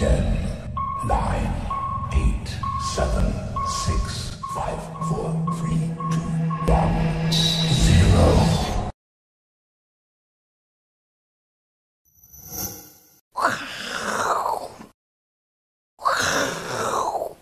十、九、八、七、六、五、四、三、二、一、零。哇哦！哇哦！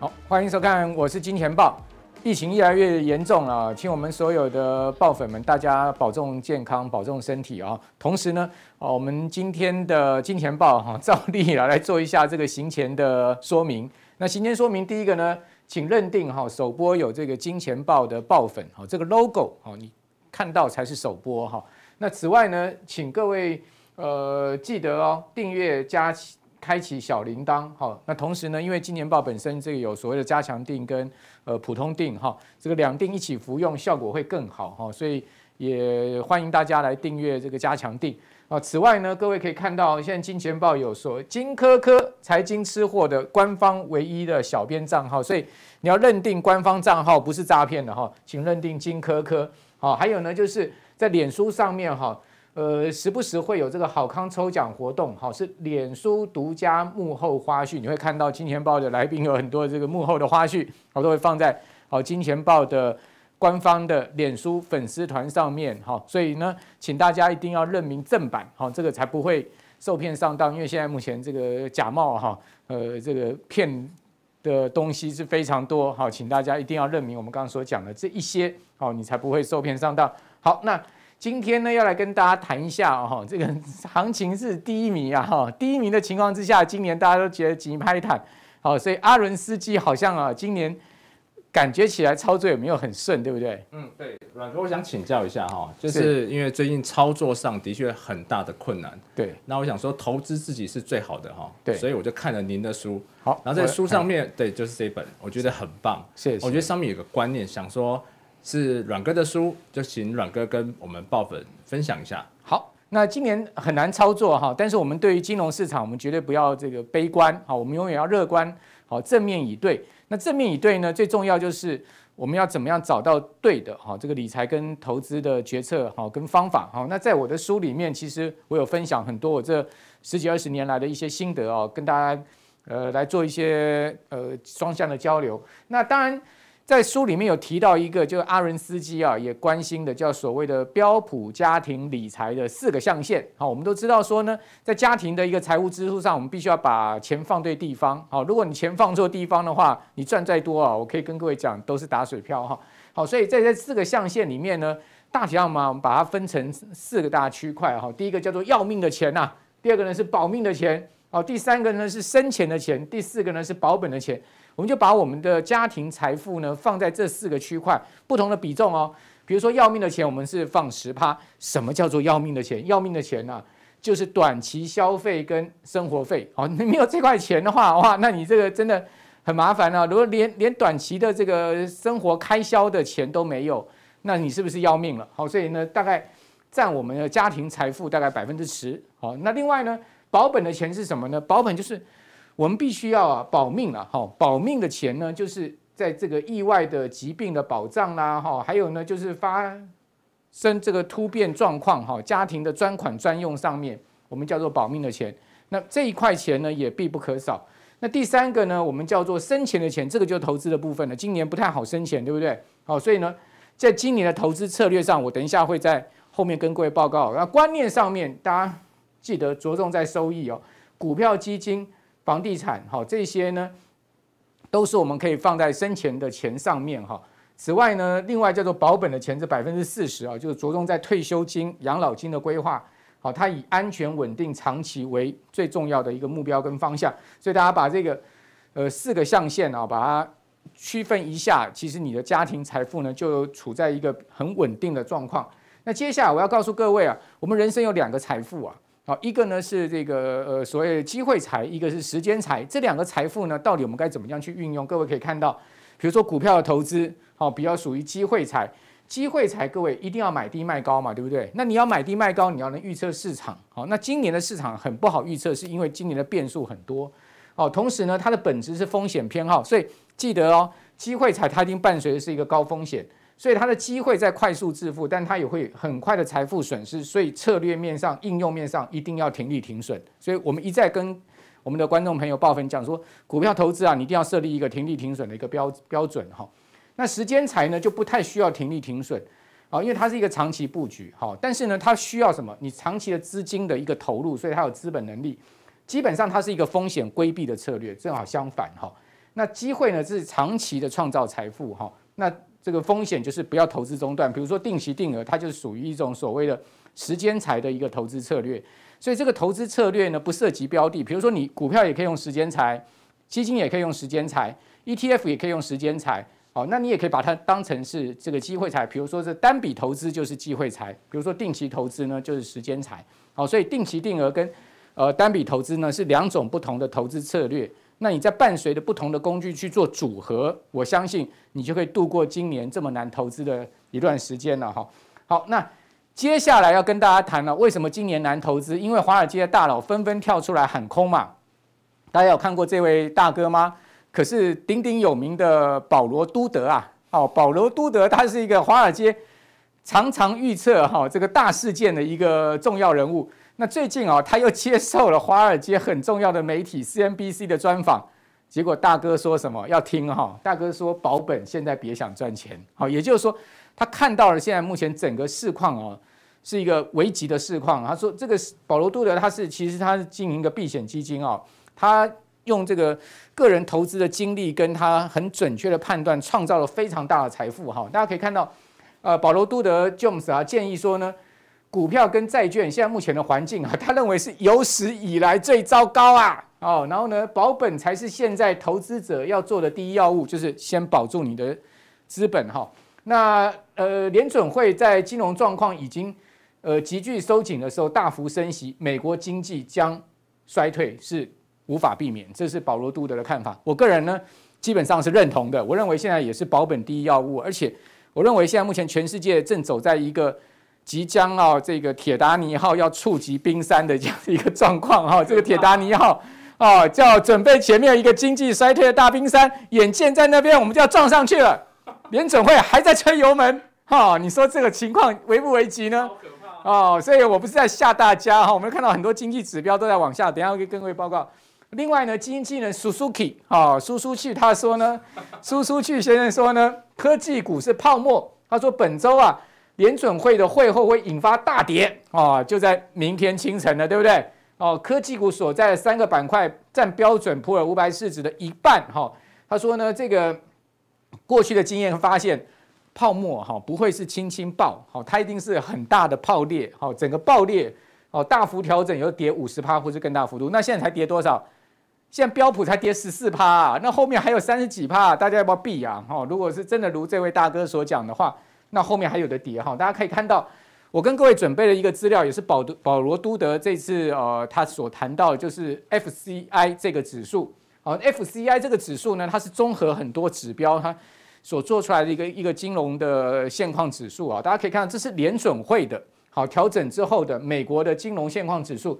好，欢迎收看，我是金钱豹。疫情越来越严重了，请我们所有的爆粉们，大家保重健康，保重身体啊！同时呢，哦，我们今天的金钱报哈，照例来来做一下这个行前的说明。那行前说明，第一个呢，请认定哈，首播有这个金钱报的爆粉，好，这个 logo 好，你看到才是首播哈。那此外呢，请各位呃记得哦，订阅加。开启小铃铛，好。那同时呢，因为金钱报本身这个有所谓的加强定跟呃普通定，哈，这个两定一起服用效果会更好，哈。所以也欢迎大家来订阅这个加强定啊。此外呢，各位可以看到，现在金钱报有“所金科科财经吃货”的官方唯一的小编账号，所以你要认定官方账号不是诈骗的哈，请认定金科科。好，还有呢，就是在脸书上面哈。呃，时不时会有这个好康抽奖活动，好是脸书独家幕后花絮，你会看到金钱豹的来宾有很多这个幕后的花絮，我都会放在好金钱豹的官方的脸书粉丝团上面，好，所以呢，请大家一定要认明正版，好，这个才不会受骗上当，因为现在目前这个假冒哈，呃，这个骗的东西是非常多，好，请大家一定要认明我们刚刚所讲的这一些，好，你才不会受骗上当，好，那。今天呢，要来跟大家谈一下哦，这个行情是第一名啊，哈，第一名的情况之下，今年大家都觉得急拍坦，好，所以阿伦斯基好像啊，今年感觉起来操作有没有很顺，对不对？嗯，对，阮哥，我想请教一下哈，就是因为最近操作上的确很大的困难，对，那我想说投资自己是最好的哈，对，所以我就看了您的书，好，然后在书上面对就是这本，我觉得很棒，谢谢，我觉得上面有个观念，想说。是阮哥的书，就请阮哥跟我们爆粉分享一下。好，那今年很难操作哈，但是我们对于金融市场，我们绝对不要这个悲观，好，我们永远要乐观，好，正面以对。那正面以对呢，最重要就是我们要怎么样找到对的哈，这个理财跟投资的决策好跟方法哈。那在我的书里面，其实我有分享很多我这十几二十年来的一些心得哦，跟大家呃来做一些呃双向的交流。那当然。在书里面有提到一个，就是阿伦斯基啊，也关心的，叫所谓的标普家庭理财的四个象限。好，我们都知道说呢，在家庭的一个财务支出上，我们必须要把钱放对地方。好，如果你钱放错地方的话，你赚再多啊，我可以跟各位讲，都是打水漂哈。好，所以在这四个象限里面呢，大体上嘛，我们把它分成四个大区块哈。第一个叫做要命的钱呐，第二个呢是保命的钱，好，第三个呢是生钱的钱，第四个呢是保本的钱。我们就把我们的家庭财富呢放在这四个区块，不同的比重哦。比如说要命的钱，我们是放十趴。什么叫做要命的钱？要命的钱呢，就是短期消费跟生活费哦。你没有这块钱的话，哇，那你这个真的很麻烦了。如果连连短期的这个生活开销的钱都没有，那你是不是要命了？好，所以呢，大概占我们的家庭财富大概百分之十。好，那另外呢，保本的钱是什么呢？保本就是。我们必须要啊保命了哈，保命的钱呢，就是在这个意外的疾病的保障啦哈，还有呢就是发生这个突变状况哈，家庭的专款专用上面，我们叫做保命的钱。那这一块钱呢也必不可少。那第三个呢，我们叫做生钱的钱，这个就投资的部分了。今年不太好生钱，对不对？好，所以呢，在今年的投资策略上，我等一下会在后面跟各位报告。那观念上面，大家记得着重在收益哦，股票基金。房地产，好，这些呢，都是我们可以放在生前的钱上面哈。此外呢，另外叫做保本的钱，这百分之四十啊，就是着重在退休金、养老金的规划。好，它以安全、稳定、长期为最重要的一个目标跟方向。所以大家把这个，呃，四个象限啊，把它区分一下，其实你的家庭财富呢，就处在一个很稳定的状况。那接下来我要告诉各位啊，我们人生有两个财富啊。好，一个呢是这个呃所谓机会财，一个是时间财，这两个财富呢，到底我们该怎么样去运用？各位可以看到，比如说股票的投资，好，比较属于机会财。机会财，各位一定要买低卖高嘛，对不对？那你要买低卖高，你要能预测市场。好，那今年的市场很不好预测，是因为今年的变数很多。哦，同时呢，它的本质是风险偏好，所以记得哦，机会财它已经伴随的是一个高风险。所以它的机会在快速致富，但它也会很快的财富损失。所以策略面上、应用面上一定要停利停损。所以我们一再跟我们的观众朋友、报粉讲说，股票投资啊，你一定要设立一个停利停损的一个标标准哈。那时间财呢，就不太需要停利停损啊，因为它是一个长期布局哈。但是呢，它需要什么？你长期的资金的一个投入，所以它有资本能力。基本上它是一个风险规避的策略，正好相反哈。那机会呢，是长期的创造财富哈。那这个风险就是不要投资中断，比如说定期定额，它就是属于一种所谓的时间财的一个投资策略。所以这个投资策略呢，不涉及标的，比如说你股票也可以用时间财，基金也可以用时间财，ETF 也可以用时间财。好，那你也可以把它当成是这个机会财，比如说是单笔投资就是机会财，比如说定期投资呢就是时间财。好，所以定期定额跟呃单笔投资呢是两种不同的投资策略。那你在伴随着不同的工具去做组合，我相信你就可以度过今年这么难投资的一段时间了哈。好，那接下来要跟大家谈了，为什么今年难投资？因为华尔街的大佬纷纷跳出来喊空嘛。大家有看过这位大哥吗？可是鼎鼎有名的保罗·都德啊，哦，保罗·都德，他是一个华尔街常常预测哈这个大事件的一个重要人物。那最近啊，他又接受了华尔街很重要的媒体 CNBC 的专访，结果大哥说什么？要听哈，大哥说保本，现在别想赚钱。好，也就是说，他看到了现在目前整个市况哦，是一个危急的市况。他说，这个保罗·杜德他是其实他是经营一个避险基金哦，他用这个个人投资的经历，跟他很准确的判断，创造了非常大的财富哈。大家可以看到，呃，保罗·杜德·琼斯啊，建议说呢。股票跟债券，现在目前的环境啊，他认为是有史以来最糟糕啊。哦，然后呢，保本才是现在投资者要做的第一要务，就是先保住你的资本哈。那呃，联准会在金融状况已经呃急剧收紧的时候大幅升息，美国经济将衰退是无法避免，这是保罗·杜德的看法。我个人呢，基本上是认同的。我认为现在也是保本第一要务，而且我认为现在目前全世界正走在一个。即将啊这个铁达尼号要触及冰山的这样的一个状况哈，这个铁达尼号哦，叫准备前面一个经济衰退的大冰山，眼见在那边，我们就要撞上去了。联准会还在吹油门哈，你说这个情况危不危及呢？哦所以我不是在吓大家哈，我们看到很多经济指标都在往下。等下会跟各位报告。另外呢，经器人 Suki 哈，Suki 他说呢，Suki 先生说呢，科技股是泡沫。他说本周啊。联准会的会后会引发大跌啊，就在明天清晨了，对不对？哦，科技股所在的三个板块占标准普尔五百市值的一半。哈，他说呢，这个过去的经验发现，泡沫哈不会是轻轻爆，好，它一定是很大的爆裂，好，整个爆裂，哦，大幅调整，有跌五十趴或是更大幅度。那现在才跌多少？现在标普才跌十四趴，那后面还有三十几趴，大家要不要避啊？哦，如果是真的如这位大哥所讲的话。那后面还有的跌哈，大家可以看到，我跟各位准备了一个资料，也是保都保罗都德这次呃，他所谈到就是 FCI 这个指数，好，FCI 这个指数呢，它是综合很多指标，它所做出来的一个一个金融的现况指数啊，大家可以看，这是联准会的好调整之后的美国的金融现况指数，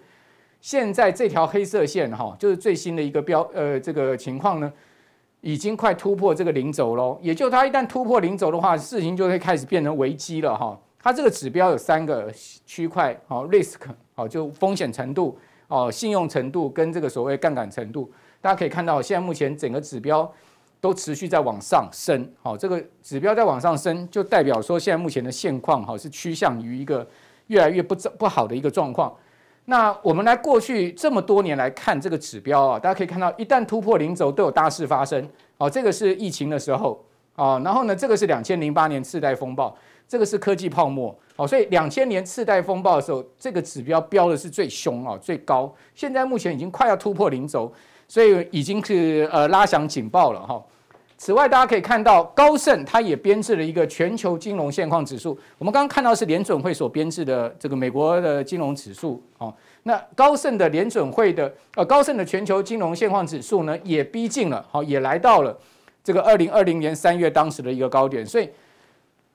现在这条黑色线哈，就是最新的一个标呃这个情况呢。已经快突破这个零轴喽，也就它一旦突破零轴的话，事情就会开始变成危机了哈。它这个指标有三个区块，好，risk，好，就风险程度，哦，信用程度跟这个所谓杠杆程度，大家可以看到，现在目前整个指标都持续在往上升，好，这个指标在往上升，就代表说现在目前的现况，好，是趋向于一个越来越不不好的一个状况。那我们来过去这么多年来看这个指标啊，大家可以看到，一旦突破零轴都有大事发生哦。这个是疫情的时候啊，然后呢，这个是两千零八年次贷风暴，这个是科技泡沫哦。所以两千年次贷风暴的时候，这个指标飙的是最凶啊，最高。现在目前已经快要突破零轴，所以已经是呃拉响警报了哈。此外，大家可以看到，高盛它也编制了一个全球金融现况指数。我们刚刚看到是联准会所编制的这个美国的金融指数，哦，那高盛的联准会的呃，高盛的全球金融现况指数呢，也逼近了，好，也来到了这个二零二零年三月当时的一个高点。所以，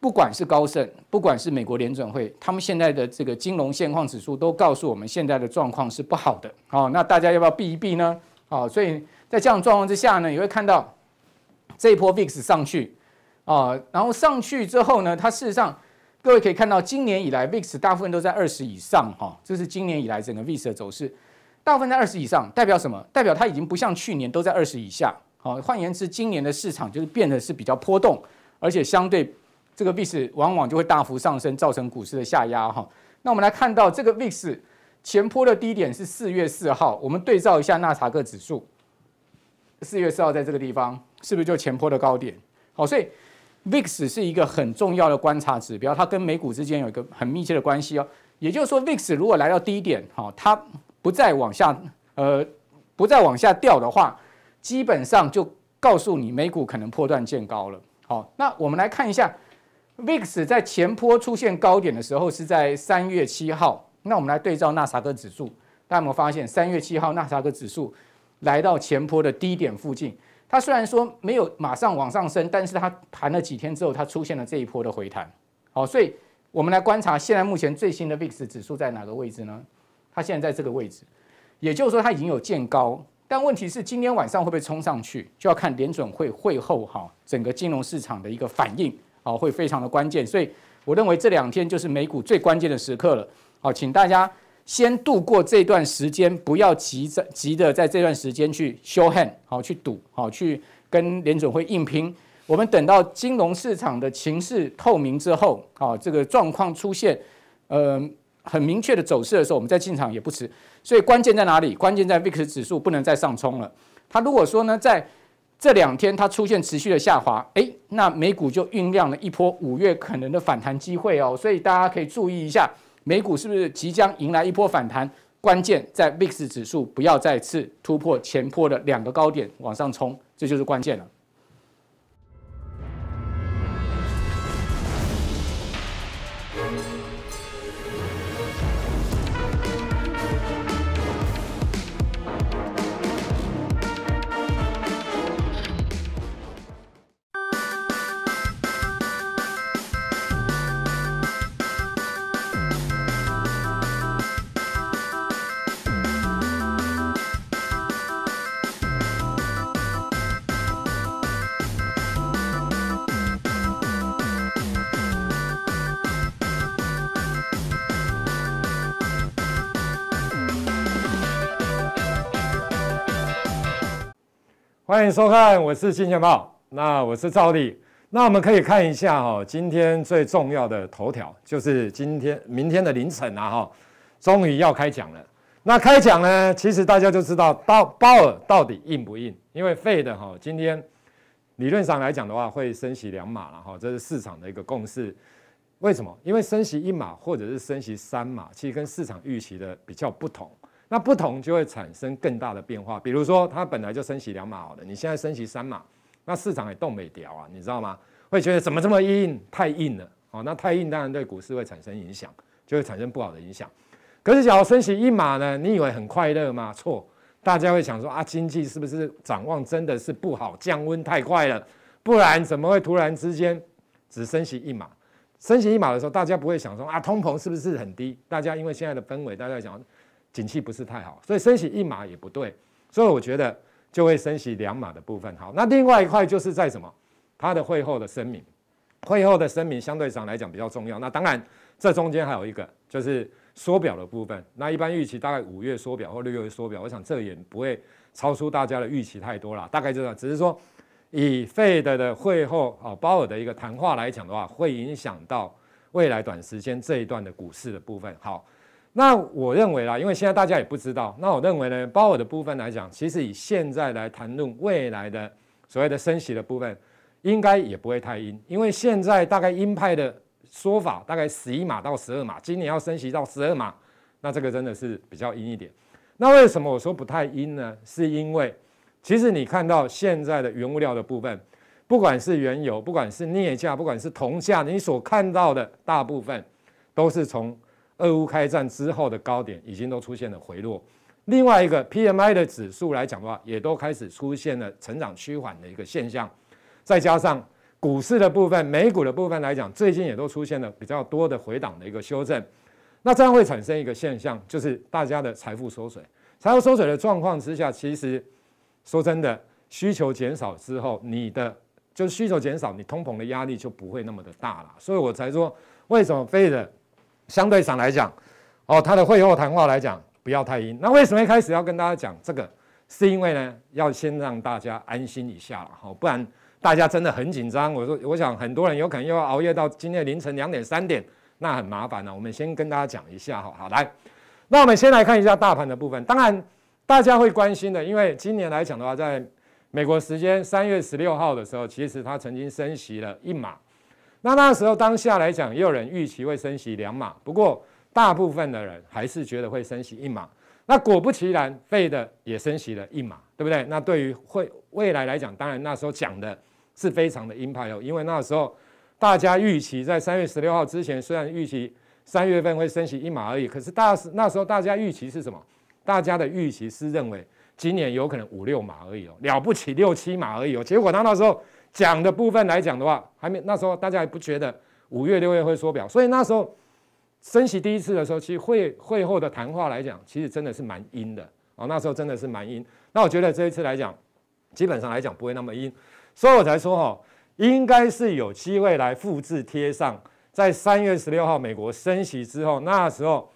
不管是高盛，不管是美国联准会，他们现在的这个金融现况指数都告诉我们现在的状况是不好的。哦，那大家要不要避一避呢？哦，所以在这样状况之下呢，也会看到。这一波 VIX 上去啊，然后上去之后呢，它事实上各位可以看到，今年以来 VIX 大部分都在二十以上哈，这是今年以来整个 VIX 的走势，大部分在二十以上，代表什么？代表它已经不像去年都在二十以下。好，换言之，今年的市场就是变得是比较波动，而且相对这个 VIX 往往就会大幅上升，造成股市的下压哈。那我们来看到这个 VIX 前波的低点是四月四号，我们对照一下纳查克指数。四月四号在这个地方是不是就前坡的高点？好，所以 VIX 是一个很重要的观察指标，它跟美股之间有一个很密切的关系哦。也就是说，VIX 如果来到低点，哈，它不再往下，呃，不再往下掉的话，基本上就告诉你美股可能破断见高了。好，那我们来看一下 VIX 在前坡出现高点的时候是在三月七号。那我们来对照纳啥达克指数，大家有有发现三月七号纳啥达克指数？来到前坡的低点附近，它虽然说没有马上往上升，但是它盘了几天之后，它出现了这一波的回弹。好，所以我们来观察现在目前最新的 VIX 指数在哪个位置呢？它现在在这个位置，也就是说它已经有见高，但问题是今天晚上会不会冲上去，就要看联准会会后哈整个金融市场的一个反应，好，会非常的关键。所以我认为这两天就是美股最关键的时刻了。好，请大家。先度过这段时间，不要急着急的在这段时间去 show hand，好去赌，好去跟联总会硬拼。我们等到金融市场的情势透明之后，好这个状况出现，呃，很明确的走势的时候，我们再进场也不迟。所以关键在哪里？关键在 VIX 指数不能再上冲了。它如果说呢，在这两天它出现持续的下滑，诶，那美股就酝酿了一波五月可能的反弹机会哦。所以大家可以注意一下。美股是不是即将迎来一波反弹？关键在 VIX 指数不要再次突破前坡的两个高点往上冲，这就是关键了。欢迎收看，我是金钱豹，那我是赵丽，那我们可以看一下哈，今天最重要的头条就是今天明天的凌晨啊哈，终于要开讲了。那开讲呢，其实大家就知道到鲍尔到底硬不硬，因为费的哈，今天理论上来讲的话会升息两码了哈，这是市场的一个共识。为什么？因为升息一码或者是升息三码，其实跟市场预期的比较不同。那不同就会产生更大的变化，比如说它本来就升息两码好的，你现在升息三码，那市场也动没了啊，你知道吗？会觉得怎么这么硬，太硬了哦。那太硬当然对股市会产生影响，就会产生不好的影响。可是假要升息一码呢，你以为很快乐吗？错，大家会想说啊，经济是不是展望真的是不好？降温太快了，不然怎么会突然之间只升息一码？升息一码的时候，大家不会想说啊，通膨是不是很低？大家因为现在的氛围，大家想景气不是太好，所以升息一码也不对，所以我觉得就会升息两码的部分好。那另外一块就是在什么，它的会后的声明，会后的声明相对上来讲比较重要。那当然，这中间还有一个就是缩表的部分。那一般预期大概五月缩表或六月会缩表，我想这也不会超出大家的预期太多了。大概就是，只是说以费德的会后啊鲍尔的一个谈话来讲的话，会影响到未来短时间这一段的股市的部分好。那我认为啦，因为现在大家也不知道。那我认为呢，包耳的部分来讲，其实以现在来谈论未来的所谓的升息的部分，应该也不会太阴。因为现在大概鹰派的说法大概十一码到十二码，今年要升息到十二码，那这个真的是比较阴一点。那为什么我说不太阴呢？是因为其实你看到现在的原物料的部分，不管是原油，不管是镍价，不管是铜价，你所看到的大部分都是从。俄乌开战之后的高点已经都出现了回落，另外一个 P M I 的指数来讲的话，也都开始出现了成长趋缓的一个现象，再加上股市的部分、美股的部分来讲，最近也都出现了比较多的回档的一个修正，那这样会产生一个现象，就是大家的财富缩水，财富缩水的状况之下，其实说真的，需求减少之后，你的就是需求减少，你通膨的压力就不会那么的大了，所以我才说为什么非得。相对上来讲，哦，他的会后谈话来讲不要太阴。那为什么一开始要跟大家讲这个？是因为呢，要先让大家安心一下，吼，不然大家真的很紧张。我说，我想很多人有可能又要熬夜到今天凌晨两点三点，那很麻烦了。我们先跟大家讲一下，好好来。那我们先来看一下大盘的部分。当然，大家会关心的，因为今年来讲的话，在美国时间三月十六号的时候，其实它曾经升息了一码。那那时候当下来讲，也有人预期会升息两码，不过大部分的人还是觉得会升息一码。那果不其然，费的也升息了一码，对不对？那对于会未来来讲，当然那时候讲的是非常的鹰派哦，因为那时候大家预期在三月十六号之前，虽然预期三月份会升息一码而已，可是大那时候大家预期是什么？大家的预期是认为今年有可能五六码而已哦，了不起六七码而已哦，结果他那时候。讲的部分来讲的话，还没那时候大家还不觉得五月六月会缩表，所以那时候升息第一次的时候，其实会会后的谈话来讲，其实真的是蛮阴的啊。那时候真的是蛮阴。那我觉得这一次来讲，基本上来讲不会那么阴，所以我才说哈，应该是有机会来复制贴上，在三月十六号美国升息之后，那时候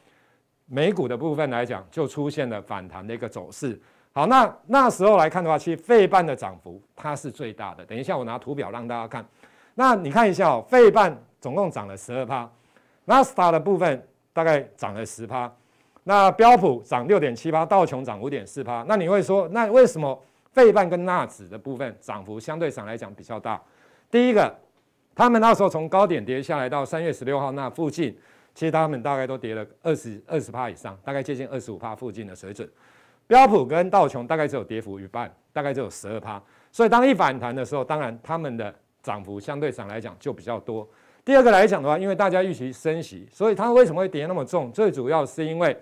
美股的部分来讲就出现了反弹的一个走势。好，那那时候来看的话，其实费半的涨幅它是最大的。等一下我拿图表让大家看。那你看一下哦，费半总共涨了十二趴，纳斯达的部分大概涨了十趴，那标普涨六点七八，道琼涨五点四趴。那你会说，那为什么费半跟纳指的部分涨幅相对上来讲比较大？第一个，他们那时候从高点跌下来到三月十六号那附近，其实他们大概都跌了二十二十趴以上，大概接近二十五趴附近的水准。标普跟道琼大概只有跌幅一半，大概只有十二趴，所以当一反弹的时候，当然他们的涨幅相对上来讲就比较多。第二个来讲的话，因为大家预期升息，所以它为什么会跌那么重？最主要是因为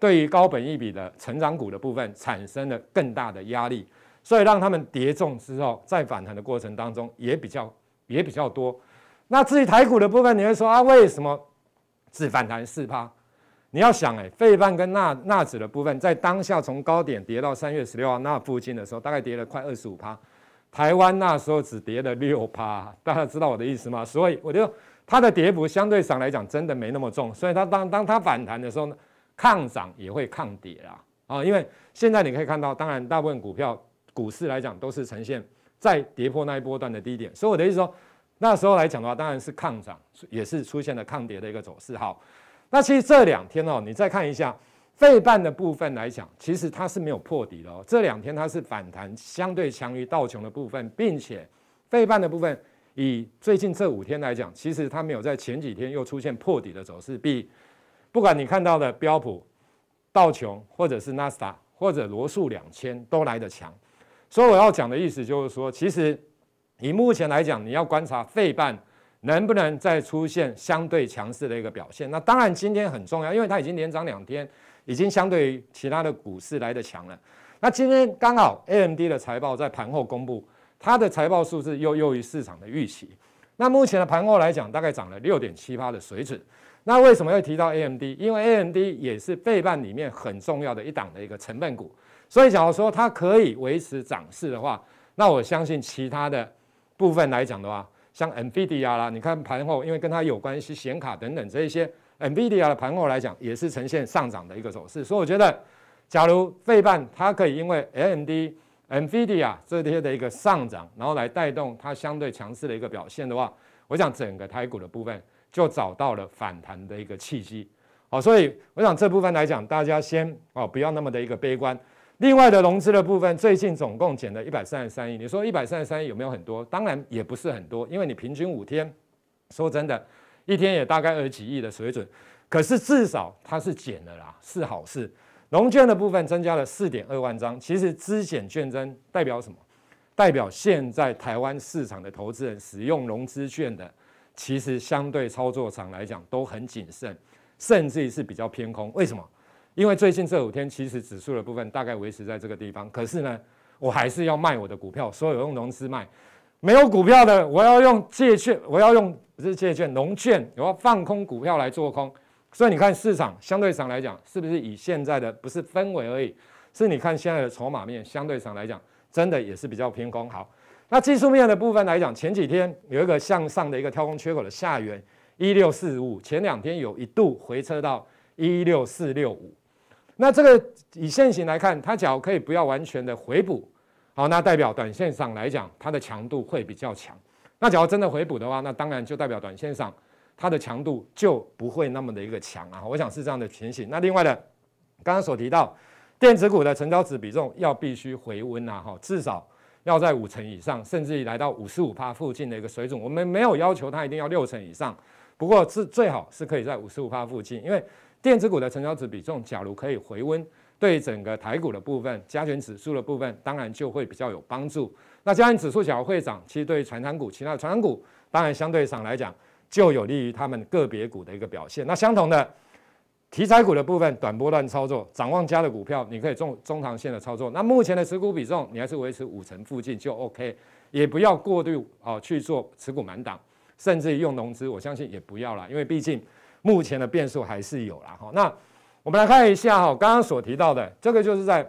对于高本益比的成长股的部分产生了更大的压力，所以让他们跌重之后，在反弹的过程当中也比较也比较多。那至于台股的部分，你会说啊，为什么只反弹四趴？你要想哎，费半跟纳纳指的部分，在当下从高点跌到三月十六号那附近的时候，大概跌了快二十五趴，台湾那时候只跌了六趴，大家知道我的意思吗？所以我就它的跌幅相对上来讲，真的没那么重。所以它当当它反弹的时候呢，抗涨也会抗跌啦啊！因为现在你可以看到，当然大部分股票股市来讲都是呈现在跌破那一波段的低点，所以我的意思说，那时候来讲的话，当然是抗涨，也是出现了抗跌的一个走势。好。那其实这两天哦，你再看一下，费半的部分来讲，其实它是没有破底的哦。这两天它是反弹相对强于道琼的部分，并且费半的部分以最近这五天来讲，其实它没有在前几天又出现破底的走势。比不管你看到的标普、道琼，或者是纳达或者罗素两千都来得强。所以我要讲的意思就是说，其实以目前来讲，你要观察费半。能不能再出现相对强势的一个表现？那当然，今天很重要，因为它已经连涨两天，已经相对于其他的股市来的强了。那今天刚好 A M D 的财报在盘后公布，它的财报数字又优于市场的预期。那目前的盘后来讲，大概涨了六点七八的水准。那为什么要提到 A M D？因为 A M D 也是背办里面很重要的一档的一个成分股，所以假如说它可以维持涨势的话，那我相信其他的部分来讲的话。像 Nvidia 啦，你看盘后，因为跟它有关系，显卡等等这一些，Nvidia 的盘后来讲也是呈现上涨的一个走势，所以我觉得，假如费半它可以因为 AMD、Nvidia 这些的一个上涨，然后来带动它相对强势的一个表现的话，我想整个台股的部分就找到了反弹的一个契机，好，所以我想这部分来讲，大家先哦不要那么的一个悲观。另外的融资的部分，最近总共减了一百三十三亿。你说一百三十三亿有没有很多？当然也不是很多，因为你平均五天，说真的，一天也大概二十几亿的水准。可是至少它是减了啦，是好事。融券的部分增加了四点二万张。其实资减券增代表什么？代表现在台湾市场的投资人使用融资券的，其实相对操作上来讲都很谨慎，甚至于是比较偏空。为什么？因为最近这五天，其实指数的部分大概维持在这个地方。可是呢，我还是要卖我的股票，所以我用融资卖，没有股票的，我要用借券，我要用不是借券，农券，我要放空股票来做空。所以你看，市场相对上来讲，是不是以现在的不是氛围而已，是你看现在的筹码面相对上来讲，真的也是比较偏空。好，那技术面的部分来讲，前几天有一个向上的一个跳空缺口的下缘一六四五，前两天有一度回撤到一六四六五。那这个以现行来看，它只要可以不要完全的回补，好，那代表短线上来讲，它的强度会比较强。那假如真的回补的话，那当然就代表短线上它的强度就不会那么的一个强啊。我想是这样的情形。那另外的，刚刚所提到，电子股的成交值比重要必须回温啊，哈，至少要在五成以上，甚至于来到五十五趴附近的一个水准。我们没有要求它一定要六成以上，不过是最好是可以在五十五趴附近，因为。电子股的成交值比重，假如可以回温，对整个台股的部分、加权指数的部分，当然就会比较有帮助。那加权指数假如会涨，其实对于成长股、其他传长股，当然相对上来讲，就有利于他们个别股的一个表现。那相同的题材股的部分，短波段操作，展望加的股票，你可以中中长线的操作。那目前的持股比重，你还是维持五成附近就 OK，也不要过度啊去做持股满档，甚至用融资，我相信也不要了，因为毕竟。目前的变数还是有啦哈，那我们来看一下哈，刚刚所提到的这个就是在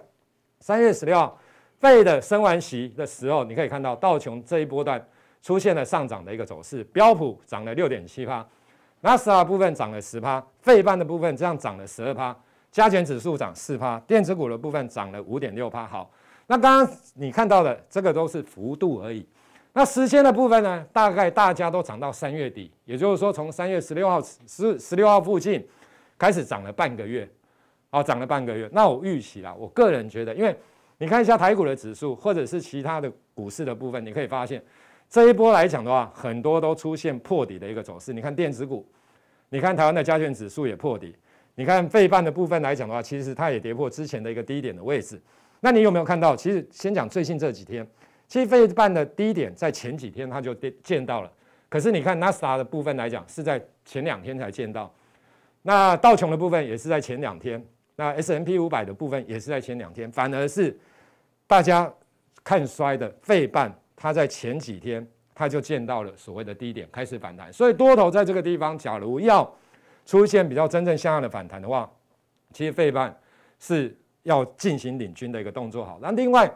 三月十六号费的升完息的时候，你可以看到道琼这一波段出现了上涨的一个走势，标普涨了六点七趴，纳斯达部分涨了十趴，费半的部分这样涨了十二趴，加权指数涨四趴，电子股的部分涨了五点六趴。好，那刚刚你看到的这个都是幅度而已。那时间的部分呢，大概大家都涨到三月底，也就是说从三月十六号十十六号附近开始涨了半个月，啊，涨了半个月。那我预期啦，我个人觉得，因为你看一下台股的指数，或者是其他的股市的部分，你可以发现这一波来讲的话，很多都出现破底的一个走势。你看电子股，你看台湾的加权指数也破底，你看废半的部分来讲的话，其实它也跌破之前的一个低点的位置。那你有没有看到？其实先讲最近这几天。其实费半的低点在前几天他就见到了，可是你看纳斯达的部分来讲是在前两天才见到，那道琼的部分也是在前两天，那 S M P 五百的部分也是在前两天，反而是大家看衰的费半，它在前几天它就见到了所谓的低点，开始反弹。所以多头在这个地方，假如要出现比较真正像样的反弹的话，其实费半是要进行领军的一个动作。好，那另外。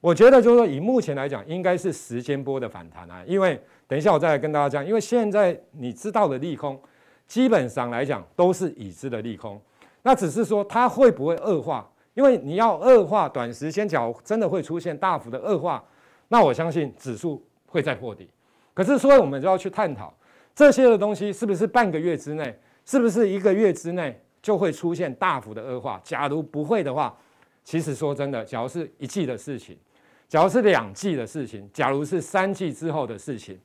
我觉得就是说，以目前来讲，应该是时间波的反弹啊。因为等一下我再来跟大家讲，因为现在你知道的利空，基本上来讲都是已知的利空。那只是说它会不会恶化？因为你要恶化，短时间假如真的会出现大幅的恶化，那我相信指数会再破底。可是说我们就要去探讨这些的东西是不是半个月之内，是不是一个月之内就会出现大幅的恶化？假如不会的话，其实说真的，假如是一季的事情。假如是两季的事情，假如是三季之后的事情，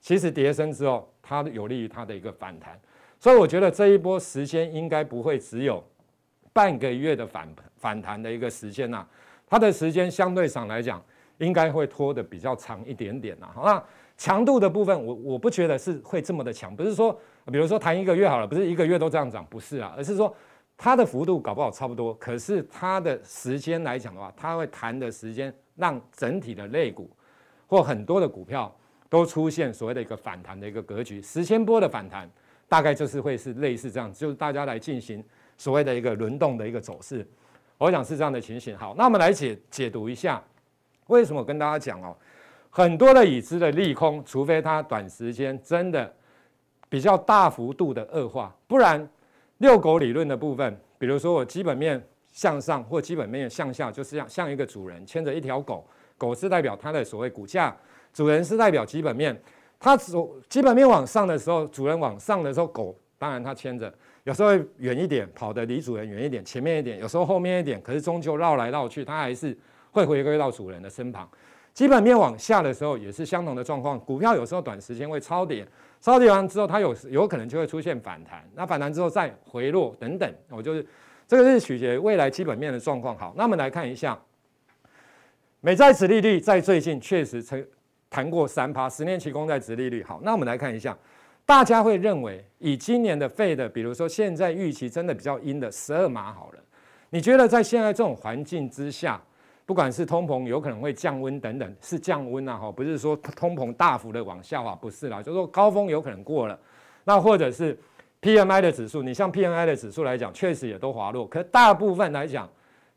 其实叠升之后，它有利于它的一个反弹，所以我觉得这一波时间应该不会只有半个月的反反弹的一个时间呐，它的时间相对上来讲，应该会拖得比较长一点点呐。好，那强度的部分，我我不觉得是会这么的强，不是说比如说谈一个月好了，不是一个月都这样涨，不是啊，而是说它的幅度搞不好差不多，可是它的时间来讲的话，它会谈的时间。让整体的类股或很多的股票都出现所谓的一个反弹的一个格局，十千波的反弹大概就是会是类似这样，就是大家来进行所谓的一个轮动的一个走势，我想是这样的情形。好，那我们来解解读一下，为什么跟大家讲哦，很多的已知的利空，除非它短时间真的比较大幅度的恶化，不然遛狗理论的部分，比如说我基本面。向上或基本面向下，就是像像一个主人牵着一条狗，狗是代表它的所谓股价，主人是代表基本面。它主基本面往上的时候，主人往上的时候，狗当然它牵着，有时候远一点，跑得离主人远一点，前面一点，有时候后面一点，可是终究绕来绕去，它还是会回归到主人的身旁。基本面往下的时候，也是相同的状况，股票有时候短时间会超跌，超跌完之后，它有有可能就会出现反弹，那反弹之后再回落等等，我就是。这个是取决未来基本面的状况。好，那我们来看一下美债殖利率，在最近确实曾谈过三趴。十年期公债殖利率好，那我们来看一下，大家会认为以今年的费的，比如说现在预期真的比较阴的十二码好了。你觉得在现在这种环境之下，不管是通膨有可能会降温等等，是降温啊？哈，不是说通膨大幅的往下滑，不是啦，就是说高峰有可能过了，那或者是？P M I 的指数，你像 P M I 的指数来讲，确实也都滑落，可大部分来讲，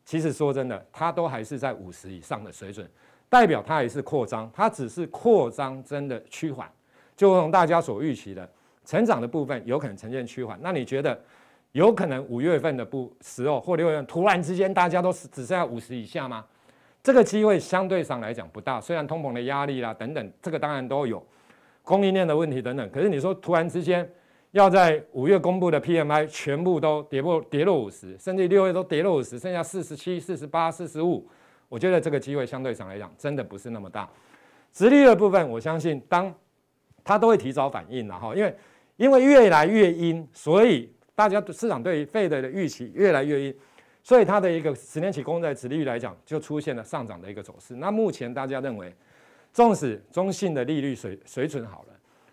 其实说真的，它都还是在五十以上的水准，代表它也是扩张，它只是扩张真的趋缓，就如同大家所预期的，成长的部分有可能呈现趋缓。那你觉得有可能五月份的不时候或六月份突然之间大家都只剩下五十以下吗？这个机会相对上来讲不大。虽然通膨的压力啦等等，这个当然都有，供应链的问题等等，可是你说突然之间。要在五月公布的 P M I 全部都跌破跌落五十，甚至六月都跌落五十，剩下四十七、四十八、四十五，我觉得这个机会相对上来讲真的不是那么大。直利率部分，我相信当它都会提早反应了哈，因为因为越来越阴，所以大家市场对于费的的预期越来越阴，所以它的一个十年期公债直利率来讲就出现了上涨的一个走势。那目前大家认为，纵使中性的利率水水准好了。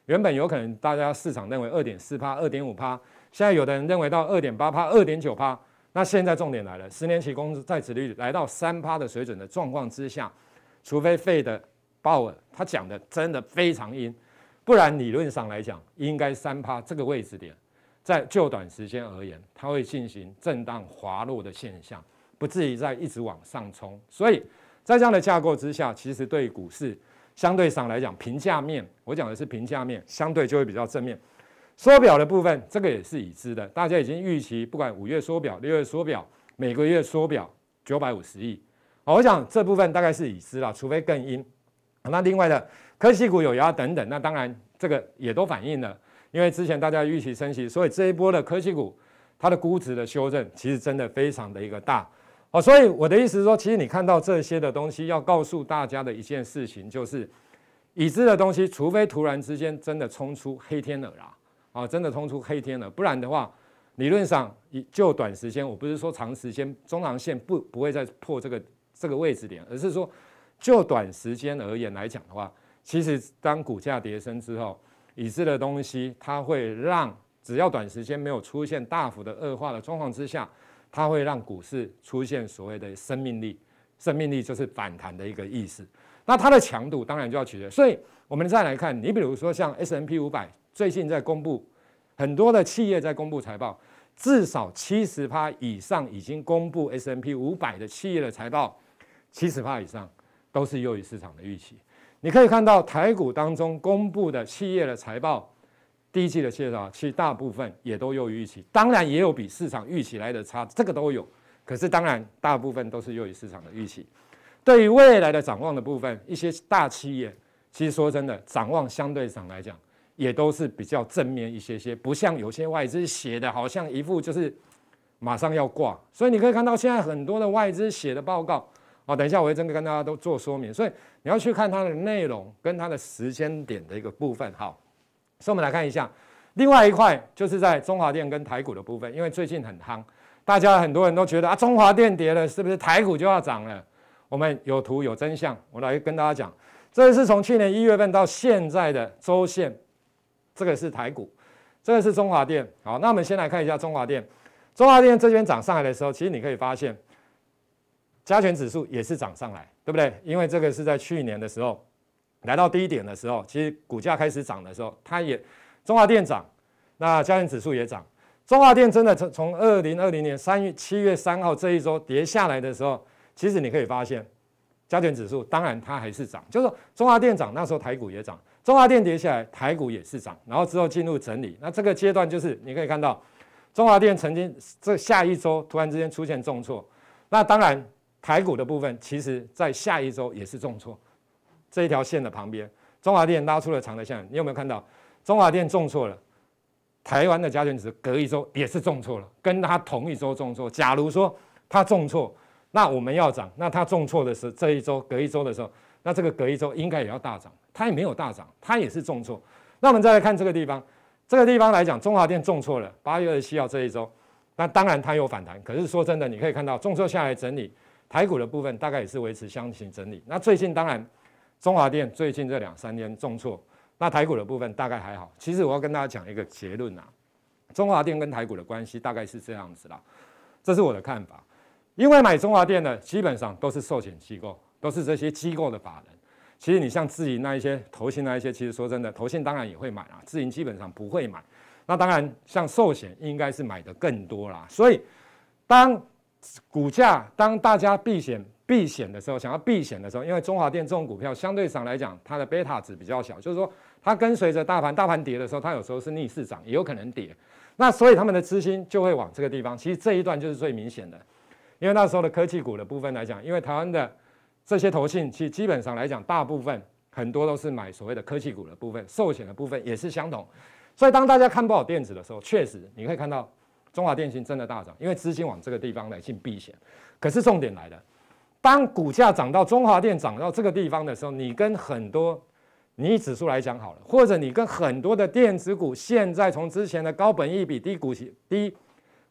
原本有可能，大家市场认为二点四趴、二点五趴，现在有的人认为到二点八趴、二点九趴。那现在重点来了，十年期公债殖率来到三趴的水准的状况之下，除非费的鲍尔他讲的真的非常阴，不然理论上来讲，应该三趴这个位置点，在就短时间而言，它会进行震荡滑落的现象，不至于在一直往上冲。所以在这样的架构之下，其实对股市。相对上来讲，平价面我讲的是平价面，相对就会比较正面。缩表的部分，这个也是已知的，大家已经预期，不管五月缩表、六月缩表，每个月缩表九百五十亿。好，我想这部分大概是已知了，除非更阴。那另外的科技股有压等等，那当然这个也都反映了，因为之前大家预期升息，所以这一波的科技股它的估值的修正，其实真的非常的一个大。好，所以我的意思是说，其实你看到这些的东西，要告诉大家的一件事情就是，已知的东西，除非突然之间真的冲出黑天了啦，啊，真的冲出黑天鹅，不然的话，理论上，就短时间，我不是说长时间，中长线不不会再破这个这个位置点，而是说，就短时间而言来讲的话，其实当股价跌升之后，已知的东西，它会让只要短时间没有出现大幅的恶化的状况之下。它会让股市出现所谓的生命力，生命力就是反弹的一个意思。那它的强度当然就要取决。所以我们再来看，你比如说像 S M P 五百，最近在公布很多的企业在公布财报，至少七十趴以上已经公布 S M P 五百的企业的财报，七十趴以上都是优于市场的预期。你可以看到台股当中公布的企业的财报。第一季的介绍，其实大部分也都优于预期，当然也有比市场预期来的差，这个都有。可是当然，大部分都是优于市场的预期。对于未来的展望的部分，一些大企业其实说真的，展望相对上来讲，也都是比较正面一些些，不像有些外资写的，好像一副就是马上要挂。所以你可以看到，现在很多的外资写的报告，啊，等一下我会真的跟大家都做说明。所以你要去看它的内容跟它的时间点的一个部分，好。所以我们来看一下，另外一块就是在中华电跟台股的部分，因为最近很夯，大家很多人都觉得啊，中华电跌了，是不是台股就要涨了？我们有图有真相，我来跟大家讲，这是从去年一月份到现在的周线，这个是台股，这个是中华电。好，那我们先来看一下中华电，中华电这边涨上来的时候，其实你可以发现加权指数也是涨上来，对不对？因为这个是在去年的时候。来到低点的时候，其实股价开始涨的时候，它也中华电涨，那家电指数也涨。中华电真的从从二零二零年三月七月三号这一周跌下来的时候，其实你可以发现，加权指数当然它还是涨，就是中华电涨那时候台股也涨，中华电跌下来台股也是涨，然后之后进入整理。那这个阶段就是你可以看到，中华电曾经这下一周突然之间出现重挫，那当然台股的部分其实在下一周也是重挫。这一条线的旁边，中华电拉出了长的线，你有没有看到？中华电中错了，台湾的加权值隔一周也是中错了，跟它同一周中错。假如说它中错，那我们要涨，那它中错的时候，这一周隔一周的时候，那这个隔一周应该也要大涨，它也没有大涨，它也是中错。那我们再来看这个地方，这个地方来讲，中华电中错了，八月二十七号这一周，那当然它有反弹，可是说真的，你可以看到中错下来整理，台股的部分大概也是维持箱型整理。那最近当然。中华电最近这两三天重挫，那台股的部分大概还好。其实我要跟大家讲一个结论啊，中华电跟台股的关系大概是这样子啦，这是我的看法。因为买中华电的基本上都是寿险机构，都是这些机构的法人。其实你像自营那一些投信那一些，其实说真的，投信当然也会买啊，自营基本上不会买。那当然像寿险应该是买的更多啦。所以当股价当大家避险。避险的时候，想要避险的时候，因为中华电这种股票相对上来讲，它的贝塔值比较小，就是说它跟随着大盘，大盘跌的时候，它有时候是逆势涨，也有可能跌。那所以他们的资金就会往这个地方。其实这一段就是最明显的，因为那时候的科技股的部分来讲，因为台湾的这些投信，其实基本上来讲，大部分很多都是买所谓的科技股的部分，寿险的部分也是相同。所以当大家看不好电子的时候，确实你可以看到中华电信真的大涨，因为资金往这个地方来进避险。可是重点来的。当股价涨到中华电涨到这个地方的时候，你跟很多，你指数来讲好了，或者你跟很多的电子股，现在从之前的高本益比、低股息、低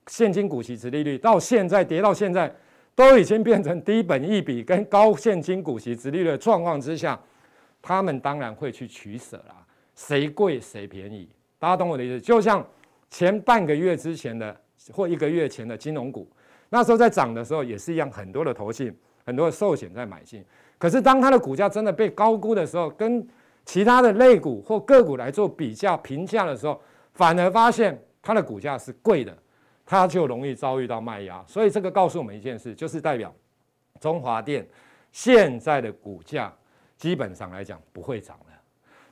现金股息值利率，到现在跌到现在，都已经变成低本益比跟高现金股息值利率的状况之下，他们当然会去取舍啦，谁贵谁便宜，大家懂我的意思？就像前半个月之前的或一个月前的金融股，那时候在涨的时候也是一样，很多的投信。很多的寿险在买进，可是当它的股价真的被高估的时候，跟其他的类股或个股来做比较评价的时候，反而发现它的股价是贵的，它就容易遭遇到卖压。所以这个告诉我们一件事，就是代表中华电现在的股价基本上来讲不会涨了。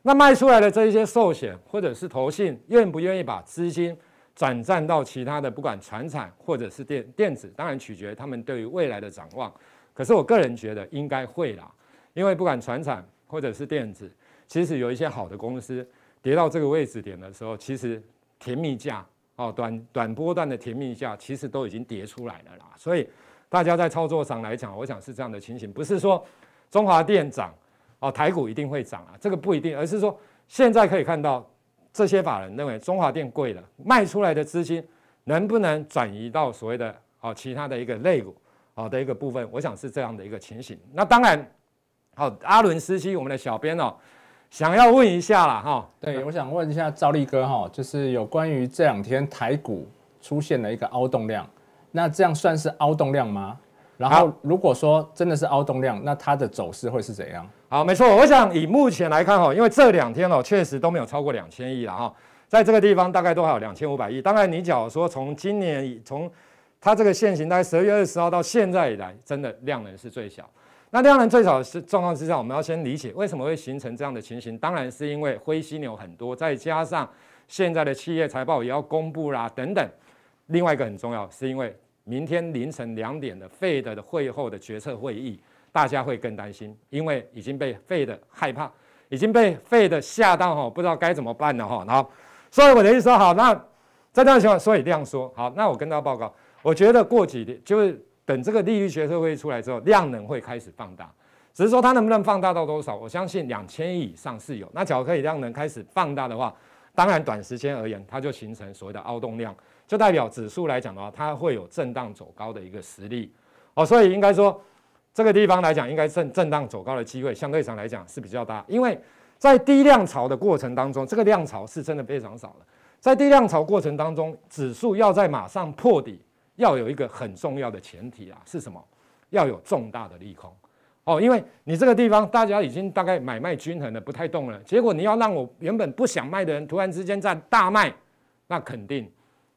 那卖出来的这一些寿险或者是投信，愿不愿意把资金转战到其他的，不管船产或者是电电子，当然取决他们对于未来的展望。可是我个人觉得应该会啦，因为不管船产或者是电子，其实有一些好的公司跌到这个位置点的时候，其实甜蜜价哦，短短波段的甜蜜价其实都已经跌出来了啦。所以大家在操作上来讲，我想是这样的情形，不是说中华电涨哦，台股一定会涨啊，这个不一定，而是说现在可以看到这些法人认为中华电贵了，卖出来的资金能不能转移到所谓的哦其他的一个类股？好的一个部分，我想是这样的一个情形。那当然，好，阿伦斯基，我们的小编哦，想要问一下了哈。对，我想问一下赵力哥哈，就是有关于这两天台股出现了一个凹洞量，那这样算是凹洞量吗？然后，如果说真的是凹洞量，那它的走势会是怎样？好，没错，我想以目前来看哈，因为这两天哦，确实都没有超过两千亿了哈，在这个地方大概多少？两千五百亿。当然，你假如说从今年从。它这个限行，大概十二月二十号到现在以来，真的量能是最小。那量能最少是状况之下，我们要先理解为什么会形成这样的情形。当然是因为灰犀牛很多，再加上现在的企业财报也要公布啦等等。另外一个很重要，是因为明天凌晨两点的费德的会后的决策会议，大家会更担心，因为已经被费德害怕，已经被费德吓到哈，不知道该怎么办了哈。后，所以我的意思说好，那在这样情况，所以这样说好，那我跟大家报告。我觉得过几天就是等这个利率决策会出来之后，量能会开始放大。只是说它能不能放大到多少，我相信两千亿以上是有。那只要可以量能开始放大的话，当然短时间而言，它就形成所谓的凹动量，就代表指数来讲的话，它会有震荡走高的一个实力。哦，所以应该说这个地方来讲，应该震震荡走高的机会相对上来讲是比较大，因为在低量潮的过程当中，这个量潮是真的非常少了。在低量潮过程当中，指数要在马上破底。要有一个很重要的前提啊，是什么？要有重大的利空哦，因为你这个地方大家已经大概买卖均衡了，不太动了。结果你要让我原本不想卖的人突然之间在大卖，那肯定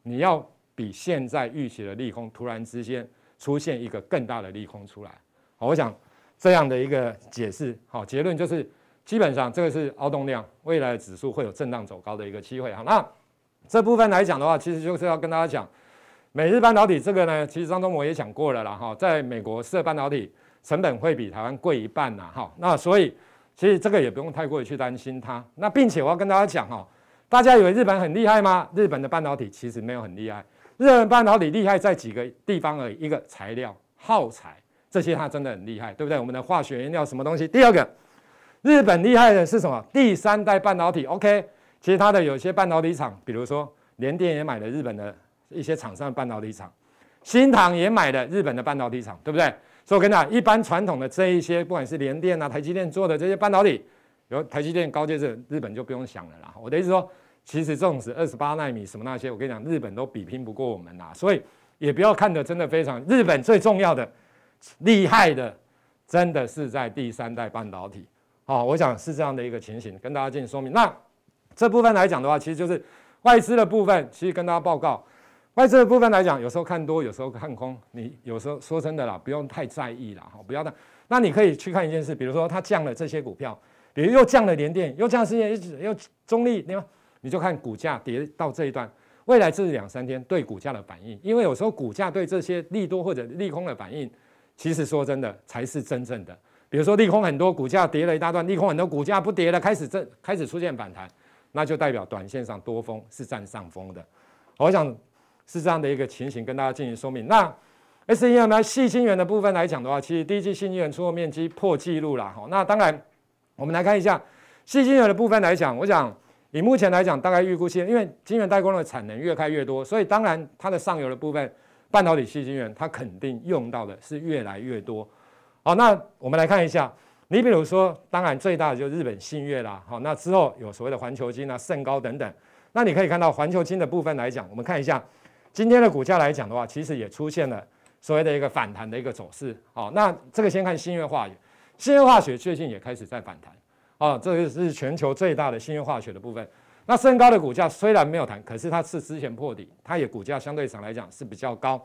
你要比现在预期的利空突然之间出现一个更大的利空出来。好，我想这样的一个解释，好结论就是基本上这个是凹动量，未来指数会有震荡走高的一个机会。好，那这部分来讲的话，其实就是要跟大家讲。美日半导体这个呢，其实张中我也讲过了啦，哈，在美国设半导体成本会比台湾贵一半呐哈，那所以其实这个也不用太过于去担心它。那并且我要跟大家讲哈，大家以为日本很厉害吗？日本的半导体其实没有很厉害，日本半导体厉害在几个地方而已，一个材料耗材这些它真的很厉害，对不对？我们的化学原料什么东西？第二个，日本厉害的是什么？第三代半导体。OK，其实它的有些半导体厂，比如说联电也买了日本的。一些厂商的半导体厂，新唐也买的日本的半导体厂，对不对？所以我跟你讲，一般传统的这一些，不管是联电啊、台积电做的这些半导体，有台积电高阶的，日本就不用想了啦。我的意思说，其实这种是二十八纳米什么那些，我跟你讲，日本都比拼不过我们啦。所以也不要看的真的非常，日本最重要的厉害的真的是在第三代半导体。好，我想是这样的一个情形，跟大家进行说明。那这部分来讲的话，其实就是外资的部分，其实跟大家报告。外资的部分来讲，有时候看多，有时候看空。你有时候说真的啦，不用太在意啦，哈，不要那那你可以去看一件事，比如说它降了这些股票，比如又降了联电，又降了这些，又中立，你看你就看股价跌到这一段，未来这两三天对股价的反应，因为有时候股价对这些利多或者利空的反应，其实说真的才是真正的。比如说利空很多，股价跌了一大段；利空很多，股价不跌了，开始正开始出现反弹，那就代表短线上多空是占上风的。我想。是这样的一个情形，跟大家进行说明。那 S E M 呢？细晶圆的部分来讲的话，其实第一季晶圆出货面积破纪录了。哈，那当然，我们来看一下细晶圆的部分来讲，我想以目前来讲，大概预估期，因为晶圆代工的产能越开越多，所以当然它的上游的部分，半导体细晶圆它肯定用到的是越来越多。好，那我们来看一下，你比如说，当然最大的就日本信越啦。好，那之后有所谓的环球金啊、盛高等等。那你可以看到环球金的部分来讲，我们看一下。今天的股价来讲的话，其实也出现了所谓的一个反弹的一个走势。好，那这个先看新月化学，新月化学最近也开始在反弹。哦，这个是全球最大的新月化学的部分。那升高的股价虽然没有弹，可是它是之前破底，它也股价相对上来讲是比较高。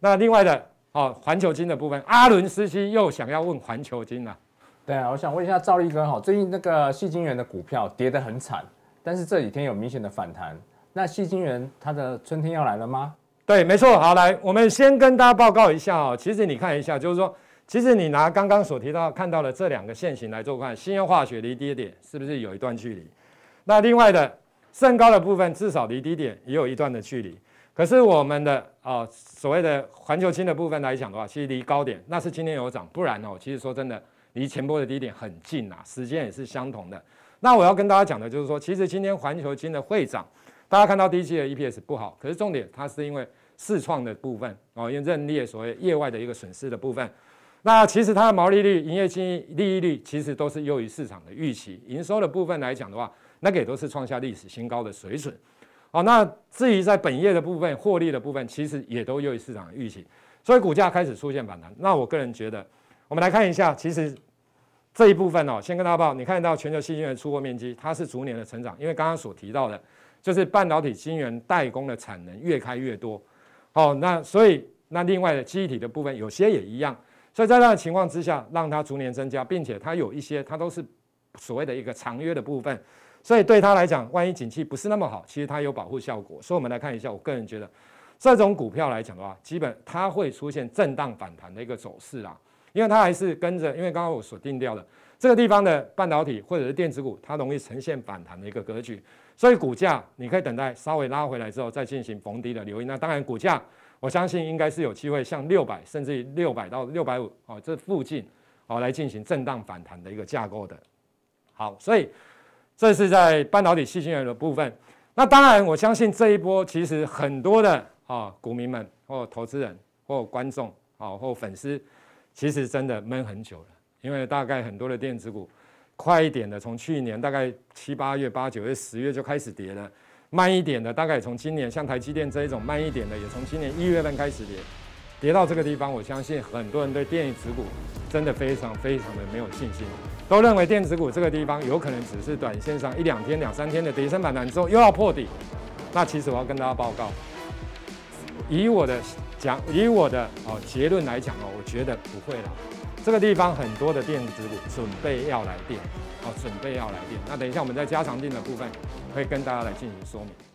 那另外的哦，环球金的部分，阿伦斯基又想要问环球金了。对啊，我想问一下赵立哥哈，最近那个信金源的股票跌得很惨，但是这几天有明显的反弹。那细金人他的春天要来了吗？对，没错。好，来，我们先跟大家报告一下哦。其实你看一下，就是说，其实你拿刚刚所提到看到的这两个线型来做看，新的化学离低点是不是有一段距离？那另外的升高的部分，至少离低点也有一段的距离。可是我们的啊，所谓的环球金的部分来讲的话，其实离高点那是今天有涨，不然哦，其实说真的，离前波的低点很近呐，时间也是相同的。那我要跟大家讲的就是说，其实今天环球金的会涨。大家看到第一期的 EPS 不好，可是重点它是因为市创的部分哦，因为任列所谓业外的一个损失的部分。那其实它的毛利率、营业净利率其实都是优于市场的预期。营收的部分来讲的话，那个也都是创下历史新高的水准。好，那至于在本业的部分、获利的部分，其实也都优于市场的预期，所以股价开始出现反弹。那我个人觉得，我们来看一下，其实这一部分哦，先跟大家报，你看到全球吸金的出货面积，它是逐年的成长，因为刚刚所提到的。就是半导体晶圆代工的产能越开越多，好，那所以那另外的忆体的部分有些也一样，所以在这样情况之下，让它逐年增加，并且它有一些它都是所谓的一个长约的部分，所以对它来讲，万一景气不是那么好，其实它有保护效果。所以我们来看一下，我个人觉得这种股票来讲的话，基本它会出现震荡反弹的一个走势啊，因为它还是跟着，因为刚刚我锁定掉的这个地方的半导体或者是电子股，它容易呈现反弹的一个格局。所以股价你可以等待稍微拉回来之后再进行逢低的留意。那当然，股价我相信应该是有机会向六百甚至六百到六百五哦这附近哦来进行震荡反弹的一个架构的。好，所以这是在半导体、s e 人的部分。那当然，我相信这一波其实很多的啊股民们或投资人或观众啊或粉丝，其实真的闷很久了，因为大概很多的电子股。快一点的，从去年大概七八月、八九月、十月就开始跌了；慢一点的，大概从今年，像台积电这一种慢一点的，也从今年一月份开始跌，跌到这个地方，我相信很多人对电子股真的非常非常的没有信心，都认为电子股这个地方有可能只是短线上一两天、两三天的，跌升反弹之后又要破底。那其实我要跟大家报告，以我的讲，以我的哦结论来讲哦，我觉得 不会了。这个地方很多的电子准备要来电，好，准备要来电。那等一下我们在加长电的部分会跟大家来进行说明。